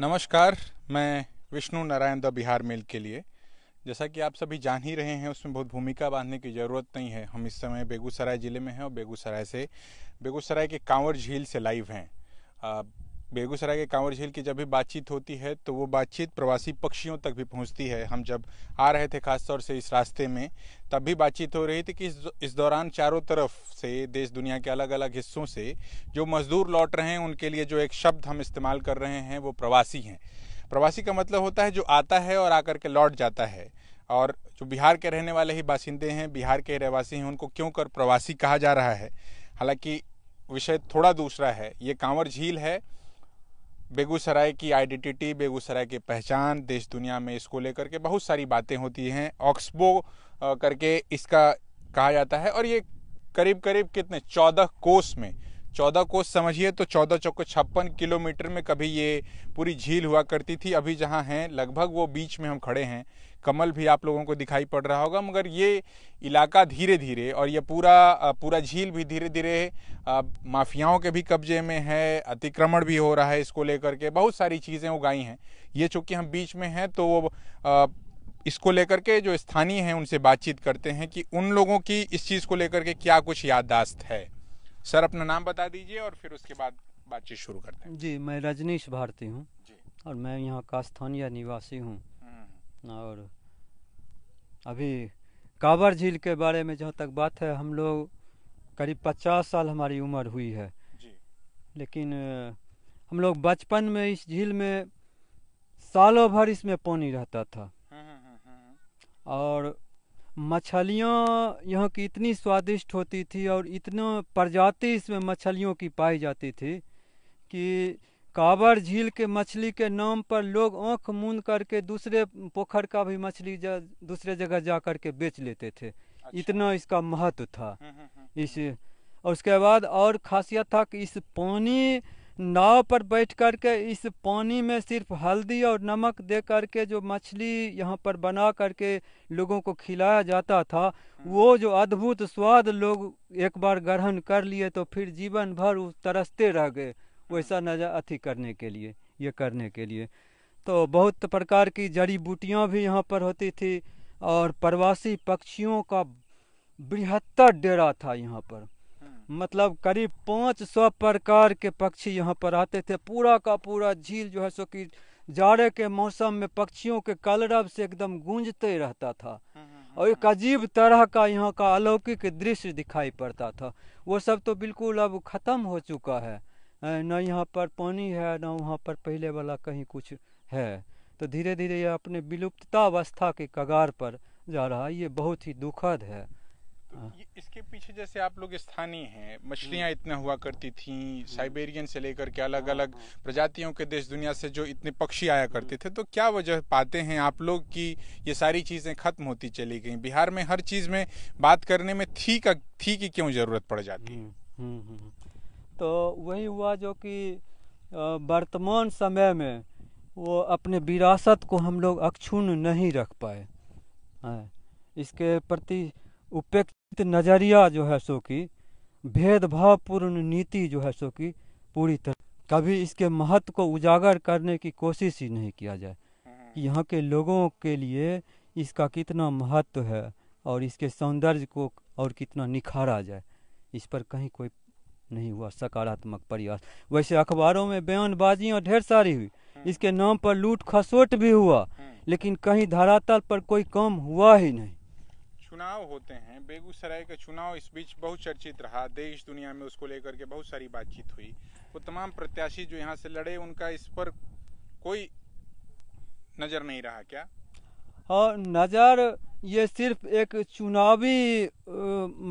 नमस्कार मैं Vishnu Narayan the Bihar mail के लिए जैसा कि आप सभी जान ही रहे हैं उसमें बहुत भूमिका बांधने की ज़रूरत नहीं है हम इस समय बेगूसराय ज़िले में हैं और बेगूसराय से बेगूसराय के कांवर झील से लाइव हैं बेगूसराय के कांवर झील की जब भी बातचीत होती है तो वो बातचीत प्रवासी पक्षियों तक भी पहुंचती है हम जब आ रहे थे खासतौर से इस रास्ते में तब भी बातचीत हो रही थी कि इस दौरान चारों तरफ से देश दुनिया के अलग अलग हिस्सों से जो मजदूर लौट रहे हैं उनके लिए जो एक शब्द हम इस्तेमाल कर रहे हैं वो प्रवासी हैं प्रवासी का मतलब होता है जो आता है और आकर के लौट जाता है और जो बिहार के रहने वाले ही बासिंदे हैं बिहार के रहवासी हैं उनको क्यों कर प्रवासी कहा जा रहा है हालांकि विषय थोड़ा दूसरा है ये कांवर झील है बेगूसराय की आइडेंटिटी बेगूसराय की पहचान देश दुनिया में इसको लेकर के बहुत सारी बातें होती हैं ऑक्सबो करके इसका कहा जाता है और ये करीब करीब कितने चौदह कोस में चौदह कोस समझिए तो चौदह चौको छप्पन किलोमीटर में कभी ये पूरी झील हुआ करती थी अभी जहाँ हैं लगभग वो बीच में हम खड़े हैं कमल भी आप लोगों को दिखाई पड़ रहा होगा मगर ये इलाका धीरे धीरे और ये पूरा पूरा झील भी धीरे धीरे माफियाओं के भी कब्जे में है अतिक्रमण भी हो रहा है इसको लेकर के बहुत सारी चीज़ें उगाई हैं ये चूँकि हम बीच में हैं तो वो इसको लेकर के जो स्थानीय हैं उनसे बातचीत करते हैं कि उन लोगों की इस चीज़ को लेकर के क्या कुछ याददाश्त है सर अपना नाम बता दीजिए और फिर उसके बाद बातचीत शुरू करते हैं जी मैं रजनीश भारती हूँ और मैं यहाँ का स्थानीय निवासी हूँ हम्म, हम्म। और अभी कांवर झील के बारे में जहाँ तक बात है हम लोग करीब पचास साल हमारी उम्र हुई है लेकिन हम लोग बचपन में इस झील में सालों भर इसमें पानी रहता था हम्म, और मछलियाँ यहाँ की इतनी स्वादिष्ट होती थी और इतना प्रजाति इसमें मछलियों की पाई जाती थी कि कांवर झील के मछली के नाम पर लोग आँख मूंद करके दूसरे पोखर का भी मछली दूसरे जगह जा करके बेच लेते थे अच्छा। इतना इसका महत्व था हम्म, हम्म, हम्म, इस और उसके बाद और खासियत था कि इस पानी नाव पर बैठ कर के इस पानी में सिर्फ हल्दी और नमक दे करके जो मछली यहाँ पर बना करके लोगों को खिलाया जाता था वो जो अद्भुत स्वाद लोग एक बार ग्रहण कर लिए तो फिर जीवन भर उस तरसते रह गए वैसा नजर अथी करने के लिए ये करने के लिए तो बहुत प्रकार की जड़ी बूटियाँ भी यहाँ पर होती थी और प्रवासी पक्षियों का बृहत्तर डेरा था यहाँ पर मतलब करीब पाँच सौ प्रकार के पक्षी यहाँ पर आते थे पूरा का पूरा झील जो है सो कि जाड़े के मौसम में पक्षियों के कलरब से एकदम गूंजते रहता था और एक अजीब तरह का यहाँ का अलौकिक दृश्य दिखाई पड़ता था वो सब तो बिल्कुल अब ख़त्म हो चुका है न यहाँ पर पानी है न वहाँ पर पहले वाला कहीं कुछ है तो धीरे धीरे यह अपने विलुप्तता अवस्था के कगार पर जा रहा है ये बहुत ही दुखद है हाँ। इसके पीछे जैसे आप लोग स्थानीय हैं मछलियां हम्म। इतना हुआ करती थी हम्म। साइबेरियन से लेकर के अलग हाँ, अलग हाँ। प्रजातियों के देश दुनिया से जो इतने पक्षी आया करते हम्म। थे तो क्या वजह पाते हैं आप लोग कि ये सारी चीज़ें खत्म होती चली गई बिहार में हर चीज़ में बात करने में थी का थी की क्यों ज़रूरत पड़ जाती है तो वही हुआ जो कि वर्तमान समय में वो अपने विरासत को हम लोग अक्षुण नहीं रख पाए इसके प्रति उपेक्षित नज़रिया जो है सो की भेदभावपूर्ण नीति जो है सो की पूरी तरह कभी इसके महत्व को उजागर करने की कोशिश ही नहीं किया जाए कि यहाँ के लोगों के लिए इसका कितना महत्व है और इसके सौंदर्य को और कितना निखारा जाए इस पर कहीं कोई नहीं हुआ सकारात्मक प्रयास वैसे अखबारों में बयानबाजियाँ ढेर सारी हुई इसके नाम पर लूट खसोट भी हुआ लेकिन कहीं धरातल पर कोई काम हुआ ही नहीं चुनाव होते हैं बेगूसराय का चुनाव इस बीच बहुत चर्चित रहा देश दुनिया में उसको लेकर के बहुत सारी बातचीत हुई वो तमाम प्रत्याशी जो यहाँ से लड़े उनका इस पर कोई नज़र नहीं रहा क्या और हाँ, नज़र ये सिर्फ एक चुनावी आ,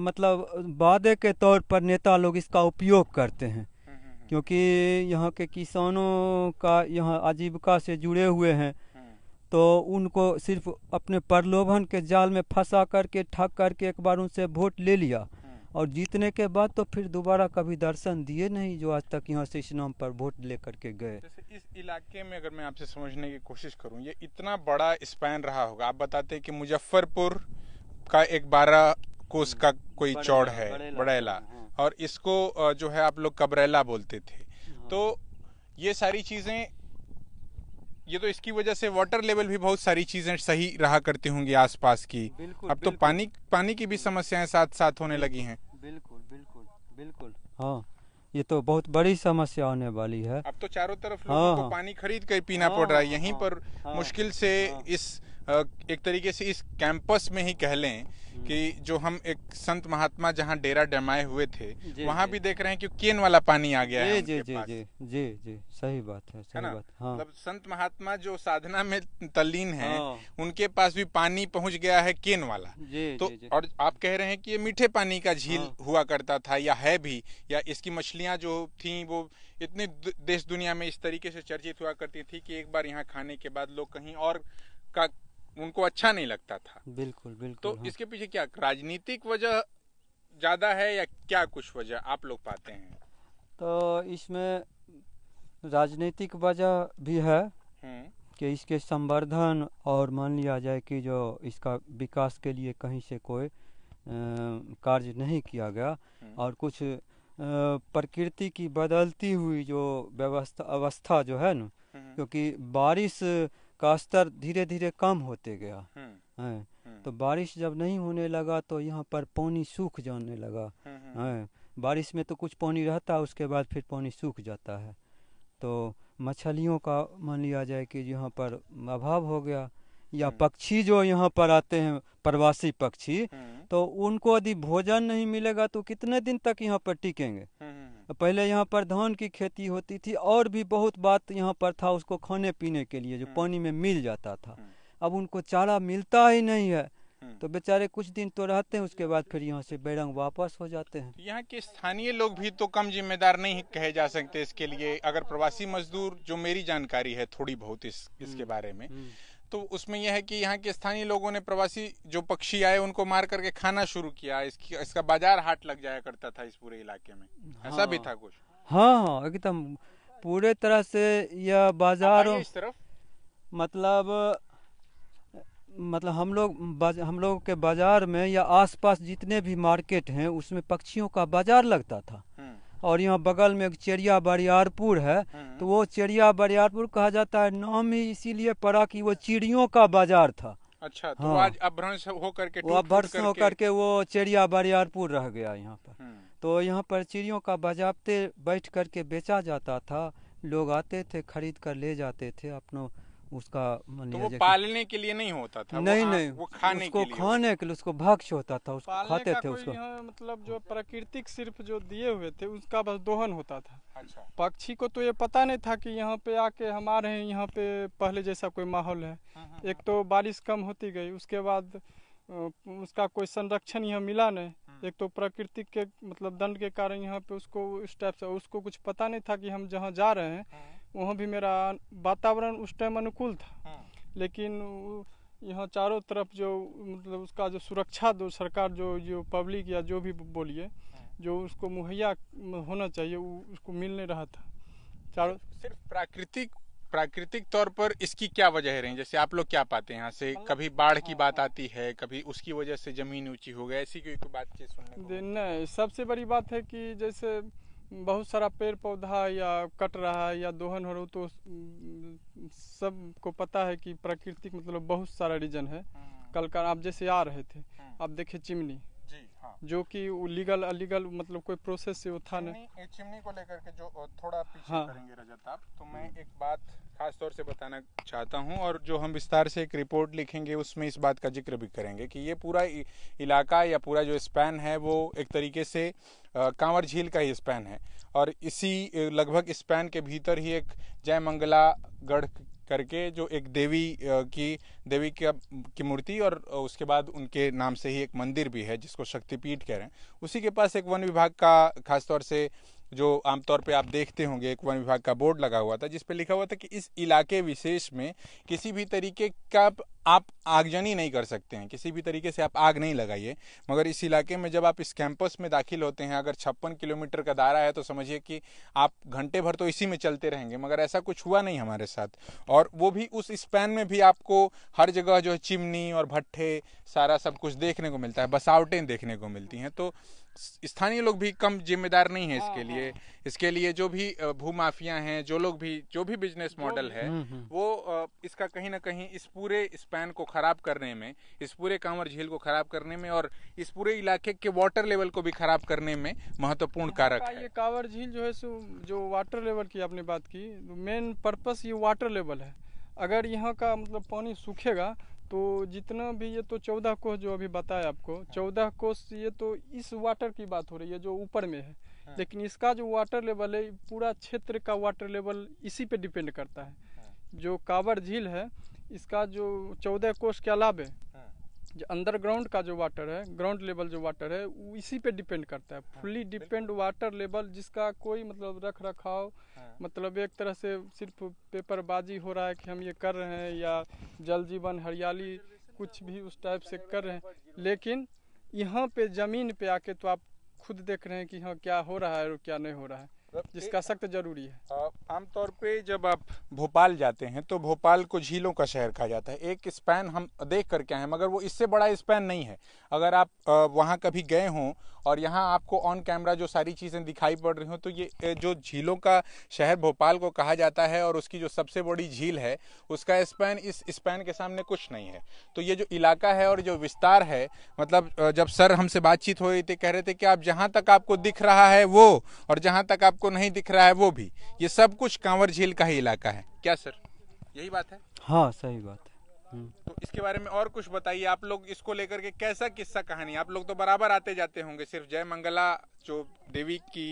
मतलब वादे के तौर पर नेता लोग इसका उपयोग करते हैं हम्म, हम्म, हम्म। क्योंकि यहाँ के किसानों का यहाँ आजीविका से जुड़े हुए हैं तो उनको सिर्फ अपने प्रलोभन के जाल में फंसा करके ठग करके एक बार उनसे वोट ले लिया हम्म। और जीतने के बाद तो फिर दोबारा कभी दर्शन दिए नहीं जो आज तक यहाँ से इस नाम पर वोट ले करके गए इस इलाके में अगर मैं आपसे समझने की कोशिश करूँ ये इतना बड़ा स्पैन रहा होगा आप बताते कि मुजफ्फरपुर का एक बारह कोस का हम्म। कोई चौड़ है बड़ेला हाँ। और इसको जो है आप लोग कबरेला बोलते थे हाँ। तो ये सारी चीज़ें ये तो इसकी वजह से वाटर लेवल भी बहुत सारी चीजें सही रहा करती होंगी आसपास की बिल्कुल, अब तो बिल्कुल, तो पानी पानी की भी समस्याएं साथ साथ होने लगी हैं बिल्कुल बिल्कुल बिल्कुल हाँ ये तो बहुत बड़ी समस्या होने वाली है अब तो चारों तरफ हाँ, लोगों हाँ, को पानी खरीद कर पीना हाँ, पड़ रहा है हाँ, यहीं हाँ, पर हाँ, मुश्किल से हाँ, इस एक तरीके से इस कैंपस में ही कह लें हम्म। कि जो हम एक संत महात्मा जहाँ डेरा डमाए हुए थे वहाँ भी देख रहे हैं कि केन वाला पानी आ गया जी, है जी जी जी जी जी सही बात है सही है बात हाँ। मतलब संत महात्मा जो साधना में तल्लीन है हाँ। उनके पास भी पानी पहुँच गया है केन वाला जी, तो जी, जी। और आप कह रहे हैं कि ये मीठे पानी का झील हाँ। हुआ करता था या है भी या इसकी मछलियाँ जो थी वो इतने देश दुनिया में इस तरीके से चर्चित हुआ करती थी कि एक बार यहाँ खाने के बाद लोग कहीं और का उनको अच्छा नहीं लगता था बिल्कुल बिल्कुल तो हाँ। इसके पीछे क्या राजनीतिक वजह ज्यादा है या क्या कुछ वजह आप लोग पाते हैं तो इसमें राजनीतिक वजह भी है हम्म। कि इसके संवर्धन और मान लिया जाए कि जो इसका विकास के लिए कहीं से कोई कार्य नहीं किया गया हम्म। और कुछ प्रकृति की बदलती हुई जो व्यवस्था अवस्था जो है ना हम्म। क्योंकि बारिश का स्तर धीरे धीरे कम होते गया हम्म। है हम्म। तो बारिश जब नहीं होने लगा तो यहाँ पर पानी सूख जाने लगा हम्म, है बारिश में तो कुछ पानी रहता उसके बाद फिर पानी सूख जाता है तो मछलियों का मान लिया जाए कि यहाँ पर अभाव हो गया या पक्षी जो यहाँ पर आते हैं प्रवासी पक्षी तो उनको यदि भोजन नहीं मिलेगा तो कितने दिन तक यहाँ पर टिकेंगे पहले यहाँ पर धान की खेती होती थी और भी बहुत बात यहाँ पर था उसको खाने पीने के लिए जो हम्म। पानी में मिल जाता था हम्म। अब उनको चारा मिलता ही नहीं है हम्म। तो बेचारे कुछ दिन तो रहते हैं उसके बाद फिर यहाँ से बैरंग वापस हो जाते हैं यहाँ के स्थानीय लोग भी तो कम जिम्मेदार नहीं कहे जा सकते इसके लिए अगर प्रवासी मजदूर जो मेरी जानकारी है थोड़ी बहुत इस इसके बारे में तो उसमें यह है कि यहाँ के स्थानीय लोगों ने प्रवासी जो पक्षी आए उनको मार करके खाना शुरू किया इसकी इसका बाजार हाट लग जाया करता था इस पूरे इलाके में हाँ, ऐसा भी हाँ। था कुछ हाँ हाँ एकदम पूरे तरह से यह बाजार इस तरफ मतलब मतलब हम लोग हम लोग के बाजार में या आसपास जितने भी मार्केट हैं उसमें पक्षियों का बाजार लगता था और यहाँ बगल में एक चेरिया बरियारपुर है हाँ। तो वो चेरिया बरियारपुर कहा जाता है नाम ही इसीलिए पड़ा कि वो चिड़ियों का बाजार था अच्छा तो हाँ, आज अभ्रंश होकर के अभ्रंश होकर के वो चेरिया बरियारपुर रह गया यहाँ पर हाँ। तो यहाँ पर चिड़ियों का बजाबते बैठ करके बेचा जाता था लोग आते थे खरीद कर ले जाते थे अपनों उसका तो वो पालने के लिए नहीं होता था नहीं वो नहीं वो खाने उसको के लिए खाने के लिए उसको भक्ष होता था उसको खाते थे उसको मतलब जो प्राकृतिक सिर्फ जो दिए हुए थे उसका बस दोहन होता था अच्छा पक्षी को तो ये पता नहीं था कि यहाँ पे आके हम आ रहे हैं यहाँ पे पहले जैसा कोई माहौल है हाँ, हाँ, एक हाँ। तो बारिश कम होती गई उसके बाद उसका कोई संरक्षण यहाँ मिला नहीं एक तो प्राकृतिक के मतलब दंड के कारण यहाँ पे उसको उस टाइप से उसको कुछ पता नहीं था कि हम जहाँ जा रहे हैं वहाँ भी मेरा वातावरण उस टाइम अनुकूल था हाँ। लेकिन यहाँ चारों तरफ जो मतलब उसका जो सुरक्षा दो सरकार जो जो पब्लिक या जो भी बोलिए हाँ। जो उसको मुहैया होना चाहिए वो उसको मिल नहीं रहा था चारों सिर्फ प्राकृतिक प्राकृतिक तौर पर इसकी क्या वजह रही जैसे आप लोग क्या पाते हैं यहाँ से कभी बाढ़ की हाँ, बात आती है कभी उसकी वजह से जमीन ऊंची हो गई ऐसी कोई बात सुनने को नहीं सबसे बड़ी बात है कि जैसे बहुत सारा पेड़ पौधा या कट रहा है या दोहन हो रहा हो तो सबको पता है कि प्राकृतिक मतलब बहुत सारा रीजन है हम्म। कल का आप जैसे आ रहे थे हम्म। आप देखे चिमनी जी हाँ। जो कि लीगल अलीगल मतलब कोई प्रोसेस से वो था नहीं चिमनी को लेकर के जो थोड़ा पीछे हाँ। करेंगे रजत आप तो मैं हम्म। एक बात खास तौर से बताना चाहता हूं और जो हम विस्तार से एक रिपोर्ट लिखेंगे उसमें इस बात का जिक्र भी करेंगे कि ये पूरा इलाका या पूरा जो स्पैन है वो एक तरीके से कांवर झील का ही स्पैन है और इसी लगभग स्पैन के भीतर ही एक जय मंगला गढ़ करके जो एक देवी की देवी की, की मूर्ति और उसके बाद उनके नाम से ही एक मंदिर भी है जिसको शक्तिपीठ कह रहे हैं उसी के पास एक वन विभाग का खासतौर से जो आमतौर पे आप देखते होंगे एक वन विभाग का बोर्ड लगा हुआ था जिस पर लिखा हुआ था कि इस इलाके विशेष में किसी भी तरीके का आप आगजनी नहीं कर सकते हैं किसी भी तरीके से आप आग नहीं लगाइए मगर इस इलाके में जब आप इस कैंपस में दाखिल होते हैं अगर छप्पन किलोमीटर का दायरा है तो समझिए कि आप घंटे भर तो इसी में चलते रहेंगे मगर ऐसा कुछ हुआ नहीं हमारे साथ और वो भी उस स्पैन में भी आपको हर जगह जो है चिमनी और भट्ठे सारा सब कुछ देखने को मिलता है बसावटें देखने को मिलती हैं तो स्थानीय लोग भी कम जिम्मेदार नहीं है हाँ, इसके लिए हाँ। इसके लिए जो भी भूमाफिया हैं जो लोग भी जो भी बिजनेस मॉडल है वो इसका कहीं ना कहीं इस पूरे स्पैन को खराब करने में इस पूरे कांवर झील को खराब करने में और इस पूरे इलाके के वाटर लेवल को भी खराब करने में महत्वपूर्ण हाँ, कारक है ये कांवर झील जो है सो जो वाटर लेवल की आपने बात की मेन पर्पस ये वाटर लेवल है अगर यहाँ का मतलब पानी सूखेगा तो जितना भी ये तो चौदह कोस जो अभी बताया आपको हाँ। चौदह कोस ये तो इस वाटर की बात हो रही है जो ऊपर में है हाँ। लेकिन इसका जो वाटर लेवल है पूरा क्षेत्र का वाटर लेवल इसी पे डिपेंड करता है हाँ। जो कावर झील है इसका जो चौदह कोस के अलावे जो अंडरग्राउंड का जो वाटर है ग्राउंड लेवल जो वाटर है वो इसी पे डिपेंड करता है फुल्ली डिपेंड वाटर लेवल जिसका कोई मतलब रख रखाव हाँ। मतलब एक तरह से सिर्फ पेपरबाजी हो रहा है कि हम ये कर रहे हैं या जल जीवन हरियाली कुछ भी उस टाइप से कर रहे हैं लेकिन यहाँ पे ज़मीन पे आके तो आप खुद देख रहे हैं कि हाँ क्या हो रहा है और क्या नहीं हो रहा है मतलब जिसका सख्त जरूरी है आमतौर पे जब आप भोपाल जाते हैं तो भोपाल को झीलों का शहर कहा जाता है एक स्पैन हम देख करके आए मगर वो इससे बड़ा स्पैन नहीं है अगर आप वहाँ कभी गए हों और यहाँ आपको ऑन कैमरा जो सारी चीज़ें दिखाई पड़ रही हूँ तो ये जो झीलों का शहर भोपाल को कहा जाता है और उसकी जो सबसे बड़ी झील है उसका स्पैन इस स्पैन के सामने कुछ नहीं है तो ये जो इलाका है और जो विस्तार है मतलब जब सर हमसे बातचीत हो रही थी कह रहे थे कि आप जहाँ तक आपको दिख रहा है वो और जहाँ तक आपको नहीं दिख रहा है वो भी ये सब कुछ कांवर झील का ही इलाका है क्या सर यही बात है हाँ सही बात है तो इसके बारे में और कुछ बताइए आप लोग इसको लेकर के कैसा किस्सा कहानी आप लोग तो बराबर आते जाते होंगे सिर्फ जय मंगला जो देवी की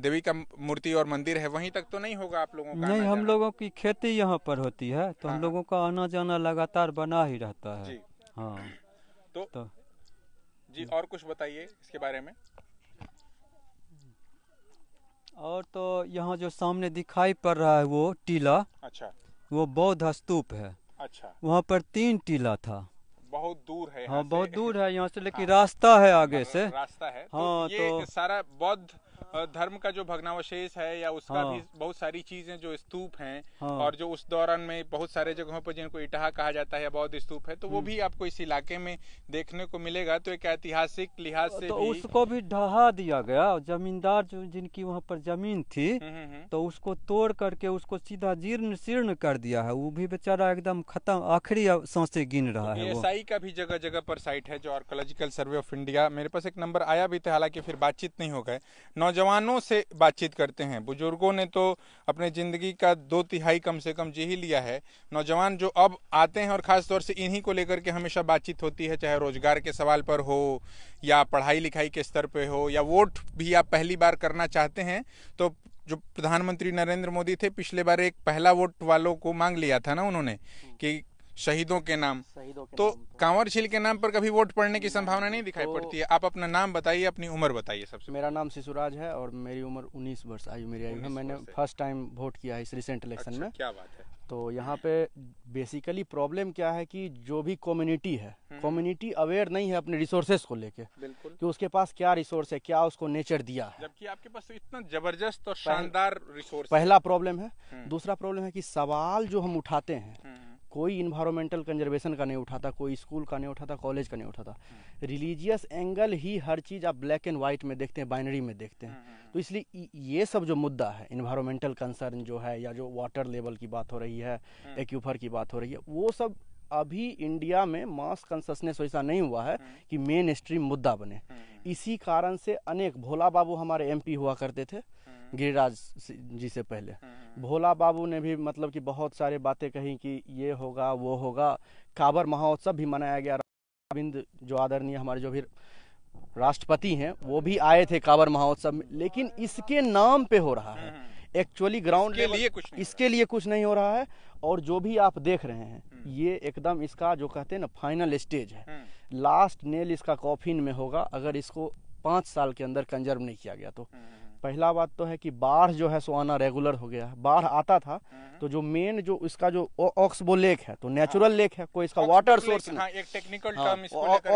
देवी का मूर्ति और मंदिर है वहीं तक तो नहीं होगा आप लोगों का नहीं हम लोगों की खेती यहाँ पर होती है तो हाँ। हम लोगों का आना जाना लगातार बना ही रहता है हाँ तो, तो जी और कुछ बताइए इसके बारे में और तो यहाँ जो सामने दिखाई पड़ रहा है वो टीला अच्छा वो बौद्ध स्तूप है अच्छा वहाँ पर तीन टीला था बहुत दूर है हाँ बहुत दूर है यहाँ से लेकिन हाँ, रास्ता है आगे हाँ, से रास्ता है तो हाँ तो, ये तो सारा बौद्ध धर्म का जो भग्नावशेष है या उसका हाँ। भी बहुत सारी चीजें जो स्तूप हैं हाँ। और जो उस दौरान में बहुत सारे जगहों पर जिनको इटहा कहा जाता है बौद्ध स्तूप है तो वो हम्म। भी आपको इस इलाके में देखने को मिलेगा तो एक ऐतिहासिक लिहाज से तो भी उसको भी ढहा दिया गया जमींदार जो जिनकी वहाँ पर जमीन थी हम्म, हम्म, तो उसको तोड़ करके उसको सीधा जीर्ण शीर्ण कर दिया है वो भी बेचारा एकदम खत्म आखिरी सौसे गिन रहा तो है एसआई का भी जगह जगह पर साइट है जो आर्कोलॉजिकल सर्वे ऑफ इंडिया मेरे पास एक नंबर आया भी था हालांकि फिर बातचीत नहीं हो गए नौ नौजवानों से बातचीत करते हैं बुजुर्गों ने तो अपने ज़िंदगी का दो तिहाई कम से कम जी ही लिया है नौजवान जो अब आते हैं और ख़ास तौर से इन्हीं को लेकर के हमेशा बातचीत होती है चाहे रोज़गार के सवाल पर हो या पढ़ाई लिखाई के स्तर पर हो या वोट भी आप पहली बार करना चाहते हैं तो जो प्रधानमंत्री नरेंद्र मोदी थे पिछले बार एक पहला वोट वालों को मांग लिया था ना उन्होंने कि शहीदों के नाम शहीदों के तो कांवर झील के नाम पर कभी वोट पड़ने की संभावना नहीं दिखाई तो, पड़ती है आप अपना नाम बताइए अपनी उम्र बताइए सबसे मेरा नाम शिशुराज है और मेरी उम्र 19 वर्ष आयु मेरी आयु है मैंने फर्स्ट टाइम वोट किया है इस रिसेंट इलेक्शन अच्छा, में क्या बात है तो यहाँ पे बेसिकली प्रॉब्लम क्या है कि जो भी कम्युनिटी है कम्युनिटी हम्म। अवेयर नहीं है अपने रिसोर्सेज को लेके कि उसके पास क्या रिसोर्स है क्या उसको नेचर दिया है जबकि आपके पास तो इतना जबरदस्त और शानदार रिसोर्स पहला प्रॉब्लम है हम्म। दूसरा प्रॉब्लम है कि सवाल जो हम उठाते हैं हम्म। कोई इन्वायरमेंटल कंजर्वेशन का नहीं उठाता कोई स्कूल का नहीं उठाता कॉलेज का नहीं उठाता रिलीजियस एंगल ही हर चीज़ आप ब्लैक एंड वाइट में देखते हैं बाइनरी में देखते हैं हम्म, हम्म, तो हम्म। इसलिए ये सब जो मुद्दा है इन्वायरमेंटल कंसर्न जो है या जो वाटर लेवल की बात हो रही है एक्यूफर की बात हो रही है वो सब अभी इंडिया में मास कंसनेस वैसा नहीं हुआ है कि मेन स्ट्रीम मुद्दा बने इसी कारण से अनेक भोला बाबू हमारे एमपी हुआ करते थे गिरिराज जी से पहले भोला बाबू ने भी मतलब कि बहुत सारे बातें कही कि ये होगा वो होगा काबर महोत्सव भी मनाया गया अरविंद जो आदरणीय हमारे जो भी राष्ट्रपति हैं वो भी आए थे काबर महोत्सव में लेकिन इसके नाम पे हो रहा है एक्चुअली ग्राउंड के लिए कुछ इसके लिए कुछ नहीं हो रहा है और जो भी आप देख रहे हैं हम्म। ये एकदम इसका जो कहते हैं ना फाइनल स्टेज है लास्ट हम्म। नेल इसका कॉफिन में होगा अगर इसको पाँच साल के अंदर कंजर्व नहीं किया गया तो हम्म, पहला बात तो है कि बाढ़ जो है सो आना रेगुलर हो गया है बाढ़ आता था हम्म। तो जो मेन जो इसका जो ऑक्सबो लेक है तो नेचुरल हाँ। लेक है कोई इसका वाटर सोर्स हाँ, एक टेक्निकल टर्म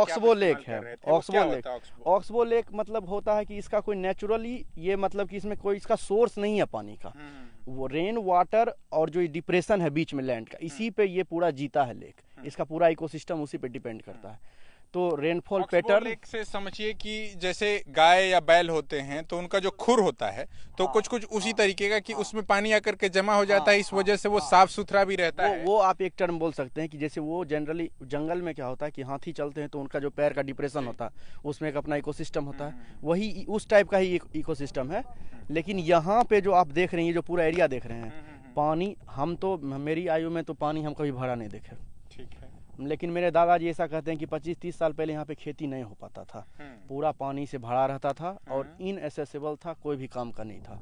ऑक्सबो लेक है ऑक्सबो लेक ऑक्सबो लेक मतलब होता है कि इसका कोई नेचुरली ये मतलब कि इसमें कोई इसका सोर्स नहीं है पानी का हम्म, हम्म, वो रेन वाटर और जो डिप्रेशन है बीच में लैंड का इसी पे ये पूरा जीता है लेक इसका पूरा इकोसिस्टम उसी पे डिपेंड करता है तो रेनफॉल पैटर्न एक से समझिए कि जैसे गाय या बैल होते हैं तो उनका जो खुर होता है तो हाँ, कुछ कुछ उसी हाँ, तरीके का कि हाँ, उसमें पानी आकर के जमा हो जाता हाँ, है इस हाँ, वजह से वो हाँ। साफ सुथरा भी रहता वो, है वो आप एक टर्म बोल सकते हैं कि जैसे वो जनरली जंगल में क्या होता है कि हाथी चलते हैं तो उनका जो पैर का डिप्रेशन होता है उसमें एक अपना इको होता है हम्म। वही उस टाइप का ही इको है लेकिन यहाँ पे जो आप देख रहे हैं जो पूरा एरिया देख रहे हैं हम्म, हम्म, पानी हम तो मेरी आयु में तो पानी हम कभी भरा नहीं देखे लेकिन मेरे दादाजी ऐसा कहते हैं कि 25-30 साल पहले यहाँ पे खेती नहीं हो पाता था हम्म। पूरा पानी से भरा रहता था और इन हम्म। एसेसेबल था कोई भी काम का नहीं था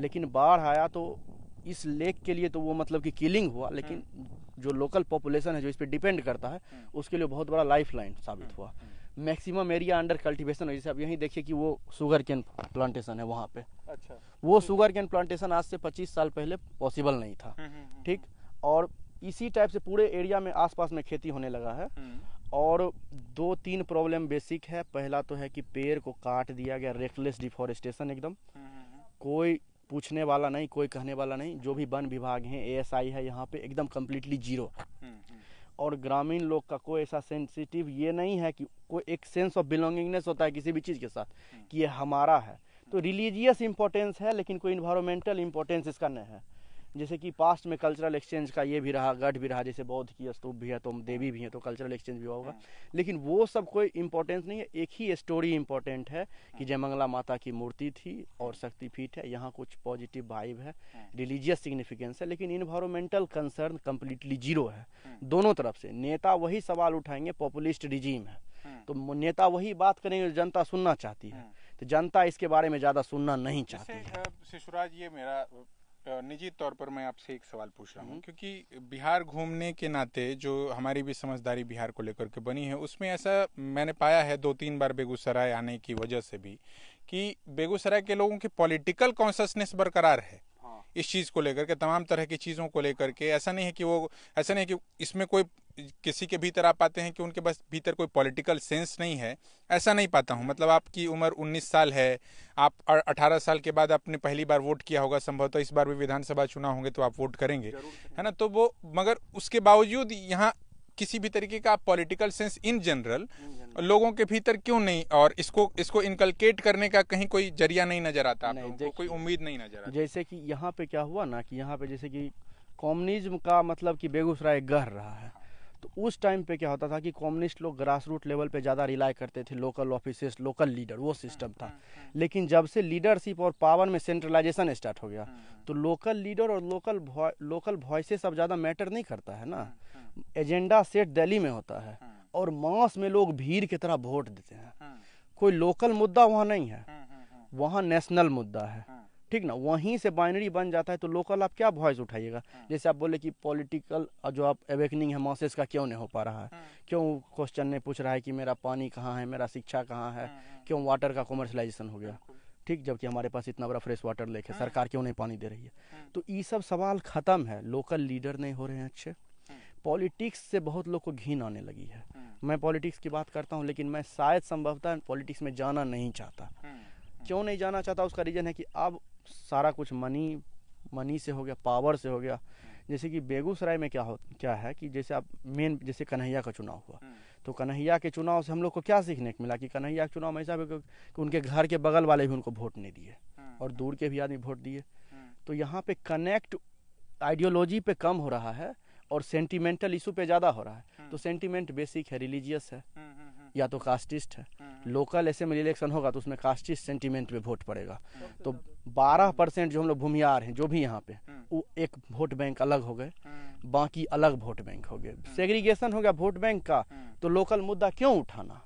लेकिन बाढ़ आया तो इस लेक के लिए तो वो मतलब कि किलिंग हुआ लेकिन हम्म। जो लोकल पॉपुलेशन है जो इस पर डिपेंड करता है उसके लिए बहुत बड़ा लाइफ लाइन साबित हुआ मैक्सिमम एरिया अंडर कल्टीवेशन है जैसे अब यहीं देखिए कि वो शुगर कैन प्लांटेशन है वहाँ पे अच्छा वो शुगर कैन प्लांटेशन आज से 25 साल पहले पॉसिबल नहीं था ठीक और इसी टाइप से पूरे एरिया में आसपास में खेती होने लगा है हम्म। और दो तीन प्रॉब्लम बेसिक है पहला तो है कि पेड़ को काट दिया गया रेकलेस डिफॉरेस्टेशन एकदम हम्म। कोई पूछने वाला नहीं कोई कहने वाला नहीं जो भी वन विभाग हैं एएसआई है यहाँ पे एकदम कम्प्लीटली हम्म, जीरो और ग्रामीण लोग का कोई ऐसा सेंसिटिव ये नहीं है कि कोई एक सेंस ऑफ बिलोंगिंगनेस होता है किसी भी चीज़ के साथ कि ये हमारा है तो रिलीजियस इंपॉर्टेंस है लेकिन कोई इन्वायरमेंटल इंपॉर्टेंस इसका नहीं है जैसे कि पास्ट में कल्चरल एक्सचेंज का ये भी रहा गढ़ भी रहा जैसे बौद्ध की स्तूप भी है तो देवी भी है तो कल्चरल एक्सचेंज भी होगा हाँ। लेकिन वो सब कोई इम्पोर्टेंस नहीं है एक ही स्टोरी इम्पोर्टेंट है कि हाँ। जयमंगला माता की मूर्ति थी और शक्तिपीठ है यहाँ कुछ पॉजिटिव वाइब है रिलीजियस हाँ। सिग्निफिकेंस है लेकिन इन्वायरमेंटल कंसर्न कम्प्लीटली जीरो है दोनों तरफ से नेता वही सवाल उठाएंगे पॉपुलिस्ट रिजीम है तो नेता वही बात करेंगे जो जनता सुनना चाहती है तो जनता इसके बारे में ज़्यादा सुनना नहीं चाहती है ये मेरा निजी तौर पर मैं आपसे एक सवाल पूछ रहा हूँ हम्म। क्योंकि बिहार घूमने के नाते जो हमारी भी समझदारी बिहार को लेकर के बनी है उसमें ऐसा मैंने पाया है दो तीन बार बेगूसराय आने की वजह से भी कि बेगूसराय के लोगों की पॉलिटिकल कॉन्शसनेस बरकरार है हाँ। इस चीज़ को लेकर के तमाम तरह की चीज़ों को लेकर के ऐसा नहीं है कि वो ऐसा नहीं है कि इसमें कोई किसी के भीतर आप पाते हैं कि उनके बस भीतर कोई पॉलिटिकल सेंस नहीं है ऐसा नहीं पाता हूँ मतलब आपकी उम्र 19 साल है आप 18 साल के बाद आपने पहली बार वोट किया होगा संभवतः इस बार भी विधानसभा चुनाव होंगे तो आप वोट करेंगे है ना तो वो मगर उसके बावजूद यहाँ किसी भी तरीके का पॉलिटिकल सेंस इन जनरल लोगों के भीतर क्यों नहीं और इसको इसको इनकलकेट करने का कहीं कोई जरिया नहीं नजर आता आप लोगों को कोई उम्मीद नहीं नजर आता जैसे कि यहाँ पे क्या हुआ ना कि यहाँ पे जैसे कि कॉम्युनिज्म का मतलब कि बेगूसराय गढ़ रहा है तो उस टाइम पे क्या होता था कि कम्युनिस्ट लोग ग्रास रूट लेवल पे ज़्यादा रिलाई करते थे लोकल ऑफिस लोकल लीडर वो सिस्टम हाँ, था हाँ, हाँ। लेकिन जब से लीडरशिप और पावर में सेंट्रलाइजेशन स्टार्ट हो गया तो लोकल लीडर और लोकल लोकल वॉइसेस अब ज़्यादा मैटर नहीं करता है ना एजेंडा सेट दिल्ली में होता है और मास में लोग भीड़ की तरह वोट देते हैं कोई लोकल मुद्दा वहाँ नहीं है वहाँ नेशनल मुद्दा है ठीक ना वहीं से बाइनरी बन जाता है तो लोकल आप क्या वॉइस उठाइएगा हाँ। जैसे आप बोले कि पॉलिटिकल जो आप अवेकनिंग है मॉसेस का क्यों नहीं हो पा रहा है हाँ। क्यों क्वेश्चन ने पूछ रहा है कि मेरा पानी कहाँ है मेरा शिक्षा कहाँ है हाँ, क्यों वाटर का कॉमर्शलाइजेशन हो गया ठीक जबकि हमारे पास इतना बड़ा फ्रेश वाटर लेक है सरकार क्यों नहीं पानी दे रही है तो ये सब सवाल ख़त्म है लोकल लीडर नहीं हो रहे हैं अच्छे पॉलिटिक्स से बहुत लोग को घिन आने लगी है मैं पॉलिटिक्स की बात करता हूँ लेकिन मैं शायद संभवतः पॉलिटिक्स में जाना नहीं चाहता क्यों नहीं जाना चाहता उसका रीज़न है कि अब सारा कुछ मनी मनी से हो गया पावर से हो गया जैसे कि बेगूसराय में क्या हो क्या है कि जैसे आप मेन जैसे कन्हैया का चुनाव हुआ हम्म। तो कन्हैया के चुनाव से हम लोग को क्या सीखने को मिला कि कन्हैया के चुनाव में ऐसा कि उनके घर के बगल वाले भी उनको वोट नहीं दिए हम्म। और दूर के भी आदमी वोट दिए हम्म। तो यहाँ पे कनेक्ट आइडियोलॉजी पे कम हो रहा है और सेंटिमेंटल इशू पे ज़्यादा हो रहा है तो सेंटिमेंट बेसिक है रिलीजियस है या तो कास्टिस्ट है हम्म। लोकल असेंबली इलेक्शन होगा तो उसमें कास्टिस्ट सेंटीमेंट पे वोट पड़ेगा हम्म। तो 12 परसेंट जो हम लोग भूमिहार हैं जो भी यहाँ पे हम्म। वो एक वोट बैंक अलग हो गए बाकी अलग वोट बैंक हो गए सेग्रीगेशन हो गया वोट बैंक का तो लोकल मुद्दा क्यों उठाना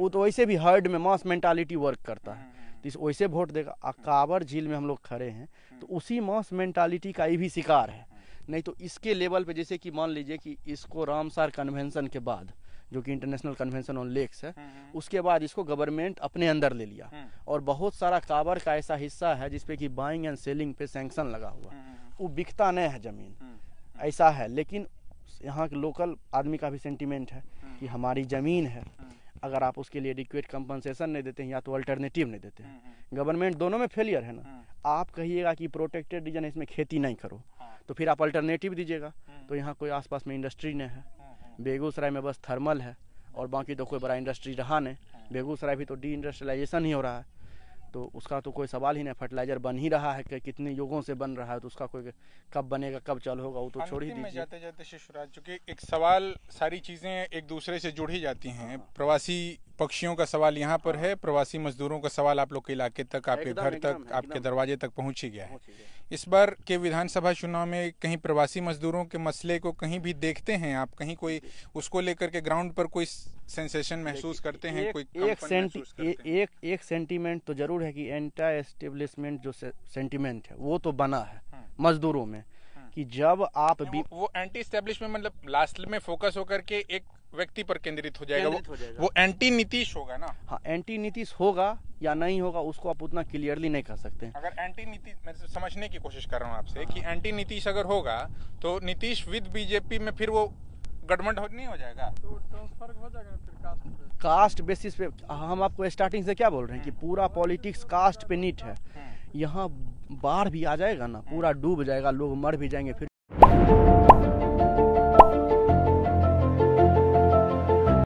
वो तो वैसे भी हर्ड में मास मेंटालिटी वर्क करता है तो इस वैसे वोट देगा अकावर झील में हम लोग खड़े हैं तो उसी मास मेंटालिटी का ही भी शिकार है नहीं तो इसके लेवल पे जैसे कि मान लीजिए कि इसको रामसार कन्वेंशन के बाद जो कि इंटरनेशनल कन्वेंशन ऑन लेक्स है हम्म, हम्म। उसके बाद इसको गवर्नमेंट अपने अंदर ले लिया हम्म। और बहुत सारा काबर का ऐसा हिस्सा है जिसपे कि बाइंग एंड सेलिंग पे सेंक्शन लगा हुआ वो बिकता नहीं है जमीन ऐसा है लेकिन यहाँ के लोकल आदमी का भी सेंटिमेंट है कि हमारी ज़मीन है अगर आप उसके लिए एडिक्वेट कंपनसेशन नहीं देते हैं या तो अल्टरनेटिव नहीं देते हैं गवर्नमेंट दोनों में फेलियर है ना आप कहिएगा कि प्रोटेक्टेड रीजन है इसमें खेती नहीं करो हाँ। तो फिर आप अल्टरनेटिव दीजिएगा तो यहाँ कोई आसपास में इंडस्ट्री नहीं है बेगूसराय में बस थर्मल है और बाकी तो कोई बड़ा इंडस्ट्री रहा नहीं बेगूसराय भी तो डी इंडस्ट्रियलाइजेशन ही हो रहा है तो उसका तो कोई सवाल ही नहीं फर्टिलाइजर बन ही रहा है कि कितने युगों से बन रहा है तो उसका कोई कब बनेगा कब चल होगा वो तो छोड़ ही दीजिए जाते जाते शिशुराज चूँकि एक सवाल सारी चीज़ें एक दूसरे से जुड़ ही जाती हैं प्रवासी पक्षियों का सवाल यहाँ पर है प्रवासी मजदूरों का सवाल आप लोग के इलाके तक आपके घर तक आपके दरवाजे तक पहुँच ही गया है इस बार के विधानसभा चुनाव में कहीं प्रवासी मजदूरों के मसले को कहीं भी देखते हैं आप कहीं कोई उसको लेकर के ग्राउंड पर कोई सेंसेशन महसूस करते हैं कोई एक एक एक सेंटीमेंट तो जरूर है कि एंटा एस्टेब्लिशमेंट जो सेंटीमेंट है वो तो बना है हाँ। मजदूरों में हाँ। कि जब आप वो, वो एंटी स्टेब्लिशमेंट मतलब लास्ट में फोकस होकर के एक व्यक्ति पर केंद्रित हो जाएगा केंद्रित हो जाएगा वो एंटी नीतीश होगा ना हाँ एंटी नीतीश होगा या नहीं होगा उसको आप उतना क्लियरली नहीं कह सकते अगर एंटी नीतीश मैं समझने की कोशिश कर रहा हूँ आपसे हाँ। कि एंटी नीतीश अगर होगा तो नीतीश विद बीजेपी में फिर वो गठबंध नहीं हो जाएगा तो ट्रांसफर हो जाएगा फिर कास्ट पे। कास्ट बेसिस पे हम आपको स्टार्टिंग से क्या बोल रहे हैं कि हम्म। पूरा पॉलिटिक्स कास्ट पे नीट है हम्म। यहाँ बाढ़ भी आ जाएगा ना पूरा हम्म। डूब जाएगा लोग मर भी जाएंगे फिर